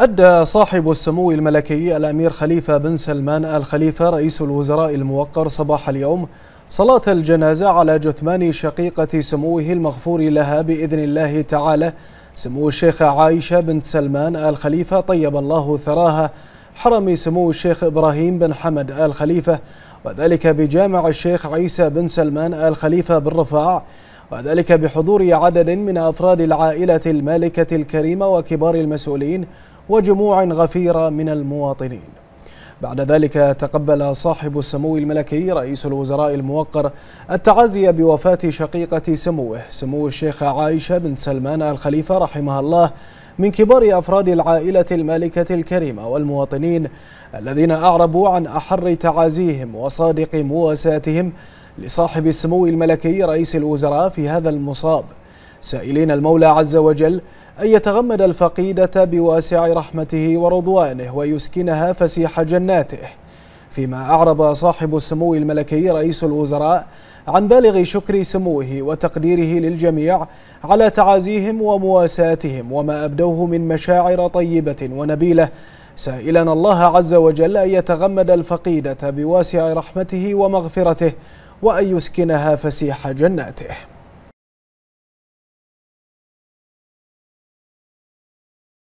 أدى صاحب السمو الملكي الأمير خليفة بن سلمان آل خليفة رئيس الوزراء الموقر صباح اليوم صلاة الجنازة على جثمان شقيقة سموه المغفور لها بإذن الله تعالى سمو الشيخة عائشة بنت سلمان آل خليفة طيب الله ثراها حرم سمو الشيخ إبراهيم بن حمد آل خليفة وذلك بجامع الشيخ عيسى بن سلمان آل خليفة بالرفاع وذلك بحضور عدد من أفراد العائلة المالكة الكريمة وكبار المسؤولين وجموع غفيرة من المواطنين بعد ذلك تقبل صاحب السمو الملكي رئيس الوزراء الموقر التعازي بوفاة شقيقة سموه سمو الشيخ عائشة بن سلمان الخليفة رحمها الله من كبار أفراد العائلة المالكة الكريمة والمواطنين الذين أعربوا عن أحر تعازيهم وصادق مواساتهم لصاحب السمو الملكي رئيس الوزراء في هذا المصاب سائلين المولى عز وجل أن يتغمد الفقيدة بواسع رحمته ورضوانه ويسكنها فسيح جناته فيما أعرب صاحب السمو الملكي رئيس الوزراء عن بالغ شكر سموه وتقديره للجميع على تعازيهم ومواساتهم وما أبدوه من مشاعر طيبة ونبيلة سائلا الله عز وجل أن يتغمد الفقيدة بواسع رحمته ومغفرته وأن يسكنها فسيح جناته